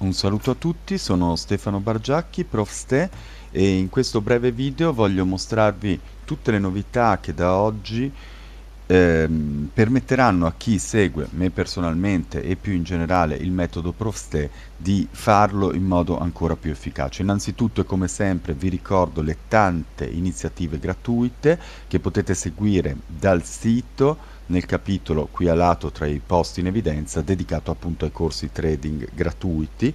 Un saluto a tutti, sono Stefano Bargiacchi, Prof. Ste e in questo breve video voglio mostrarvi tutte le novità che da oggi ehm, permetteranno a chi segue me personalmente e più in generale il metodo Prof. Ste di farlo in modo ancora più efficace. Innanzitutto e come sempre vi ricordo le tante iniziative gratuite che potete seguire dal sito nel capitolo qui a lato tra i posti in evidenza dedicato appunto ai corsi trading gratuiti.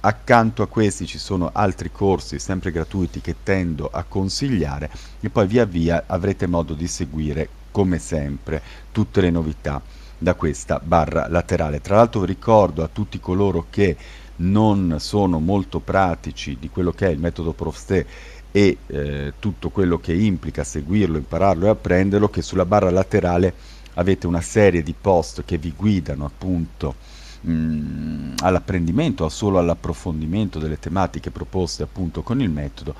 Accanto a questi ci sono altri corsi sempre gratuiti che tendo a consigliare e poi via via avrete modo di seguire come sempre tutte le novità da questa barra laterale. Tra l'altro ricordo a tutti coloro che non sono molto pratici di quello che è il metodo Profsté e eh, tutto quello che implica seguirlo, impararlo e apprenderlo che sulla barra laterale avete una serie di post che vi guidano appunto mh, mm, all'apprendimento o solo all'approfondimento delle tematiche proposte appunto con il metodo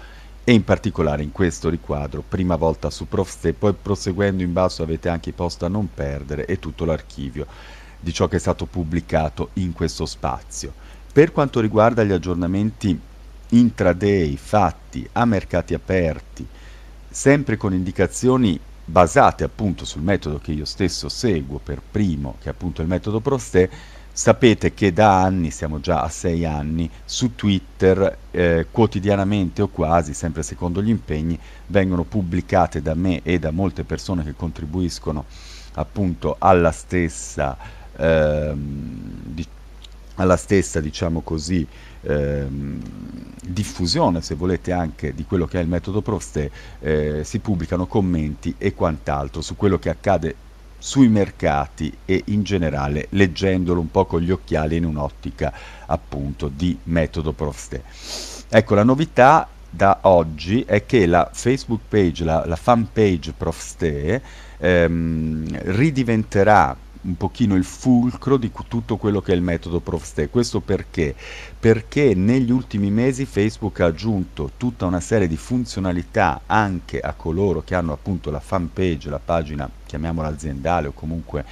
e in particolare in questo riquadro prima volta su ProfStep, poi proseguendo in basso avete anche i post a non perdere e tutto l'archivio di ciò che è stato pubblicato in questo spazio. Per quanto riguarda gli aggiornamenti intraday fatti a mercati aperti, sempre con indicazioni basate appunto sul metodo che io stesso seguo per primo, che è appunto il metodo Prosté, sapete che da anni, siamo già a sei anni, su Twitter eh, quotidianamente o quasi, sempre secondo gli impegni, vengono pubblicate da me e da molte persone che contribuiscono appunto alla stessa, ehm, di, alla stessa diciamo così, ehm, diffusione, se volete, anche di quello che è il metodo Proste, eh, si pubblicano commenti e quant'altro su quello che accade sui mercati e in generale leggendolo un po' con gli occhiali in un'ottica appunto di metodo Proste. Ecco, la novità da oggi è che la Facebook page, la, la fan page Proste, ehm, ridiventerà un pochino il fulcro di tutto quello che è il metodo ProfStay. Questo perché? Perché negli ultimi mesi Facebook ha aggiunto tutta una serie di funzionalità anche a coloro che hanno appunto la fan page, la pagina, chiamiamola aziendale o comunque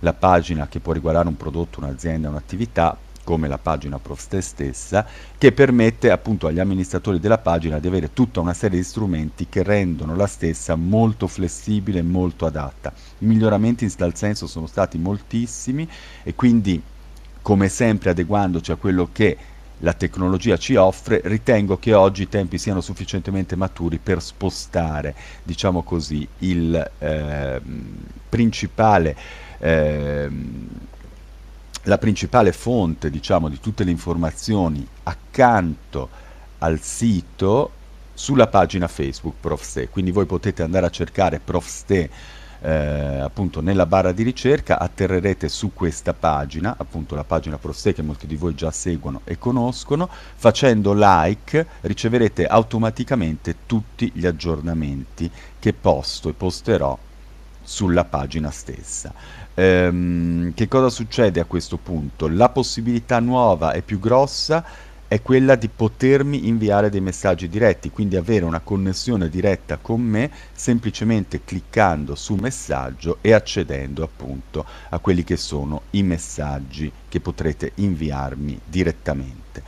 la pagina che può riguardare un prodotto, un'azienda, un'attività come la pagina Prof stessa, che permette appunto agli amministratori della pagina di avere tutta una serie di strumenti che rendono la stessa molto flessibile e molto adatta. I miglioramenti in tal senso sono stati moltissimi e quindi come sempre adeguandoci a quello che la tecnologia ci offre, ritengo che oggi i tempi siano sufficientemente maturi per spostare, diciamo così, il eh, principale eh, la principale fonte diciamo, di tutte le informazioni accanto al sito sulla pagina Facebook Profste, quindi voi potete andare a cercare Profste eh, appunto nella barra di ricerca, atterrerete su questa pagina, appunto la pagina Profste che molti di voi già seguono e conoscono, facendo like riceverete automaticamente tutti gli aggiornamenti che posto e posterò sulla pagina stessa. Ehm, che cosa succede a questo punto? La possibilità nuova e più grossa è quella di potermi inviare dei messaggi diretti, quindi avere una connessione diretta con me semplicemente cliccando su messaggio e accedendo appunto a quelli che sono i messaggi che potrete inviarmi direttamente.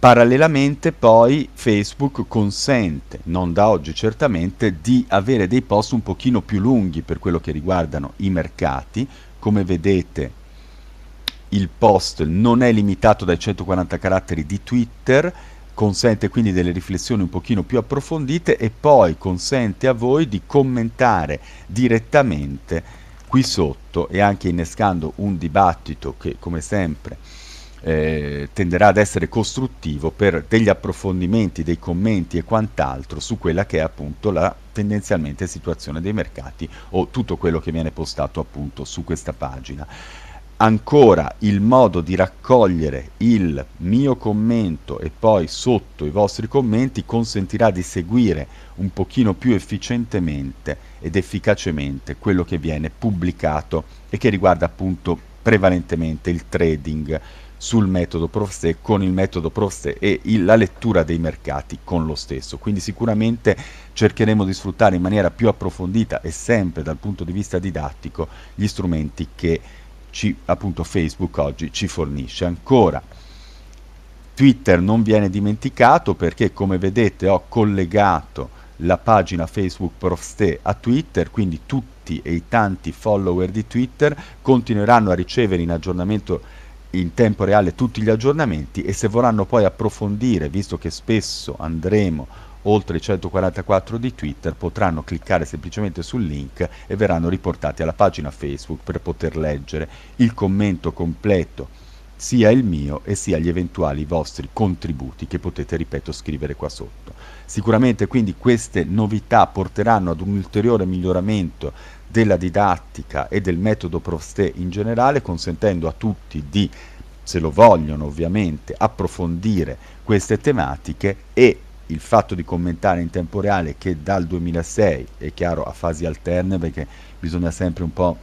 Parallelamente poi Facebook consente, non da oggi certamente, di avere dei post un pochino più lunghi per quello che riguardano i mercati. Come vedete il post non è limitato dai 140 caratteri di Twitter, consente quindi delle riflessioni un pochino più approfondite e poi consente a voi di commentare direttamente qui sotto e anche innescando un dibattito che come sempre eh, tenderà ad essere costruttivo per degli approfondimenti, dei commenti e quant'altro su quella che è appunto la tendenzialmente situazione dei mercati o tutto quello che viene postato appunto su questa pagina ancora il modo di raccogliere il mio commento e poi sotto i vostri commenti consentirà di seguire un pochino più efficientemente ed efficacemente quello che viene pubblicato e che riguarda appunto prevalentemente il trading sul metodo Profse con il metodo Profse e il, la lettura dei mercati con lo stesso. Quindi sicuramente cercheremo di sfruttare in maniera più approfondita e sempre dal punto di vista didattico gli strumenti che ci, appunto Facebook oggi ci fornisce ancora. Twitter non viene dimenticato perché come vedete ho collegato la pagina Facebook Profste a Twitter, quindi tutti e i tanti follower di Twitter continueranno a ricevere in aggiornamento in tempo reale tutti gli aggiornamenti e se vorranno poi approfondire, visto che spesso andremo oltre i 144 di Twitter, potranno cliccare semplicemente sul link e verranno riportati alla pagina Facebook per poter leggere il commento completo sia il mio e sia gli eventuali vostri contributi che potete, ripeto, scrivere qua sotto. Sicuramente quindi queste novità porteranno ad un ulteriore miglioramento della didattica e del metodo Prosté in generale, consentendo a tutti di, se lo vogliono ovviamente, approfondire queste tematiche e il fatto di commentare in tempo reale che dal 2006, è chiaro a fasi alterne perché bisogna sempre un po'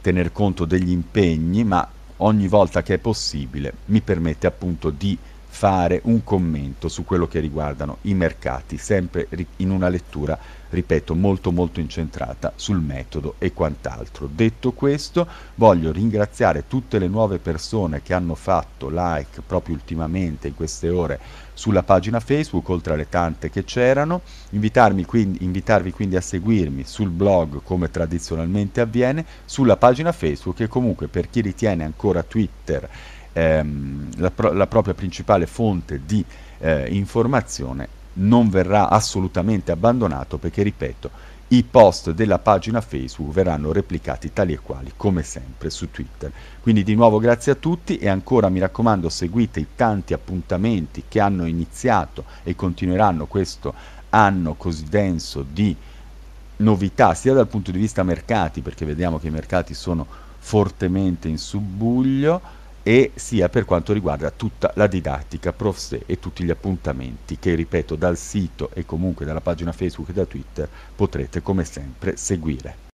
tener conto degli impegni, ma ogni volta che è possibile mi permette appunto di fare un commento su quello che riguardano i mercati, sempre in una lettura ripeto, molto molto incentrata sul metodo e quant'altro. Detto questo, voglio ringraziare tutte le nuove persone che hanno fatto like proprio ultimamente in queste ore sulla pagina Facebook, oltre alle tante che c'erano, quindi, invitarvi quindi a seguirmi sul blog come tradizionalmente avviene, sulla pagina Facebook e comunque per chi ritiene ancora Twitter ehm, la, pro- la, propria principale fonte di eh, informazione non verrà assolutamente abbandonato perché, ripeto, i post della pagina Facebook verranno replicati tali e quali, come sempre, su Twitter. Quindi di nuovo grazie a tutti e ancora mi raccomando seguite i tanti appuntamenti che hanno iniziato e continueranno questo anno così denso di novità, sia dal punto di vista mercati, perché vediamo che i mercati sono fortemente in subbuglio, e sia per quanto riguarda tutta la didattica, prof sé e tutti gli appuntamenti che, ripeto, dal sito e comunque dalla pagina Facebook e da Twitter potrete come sempre seguire.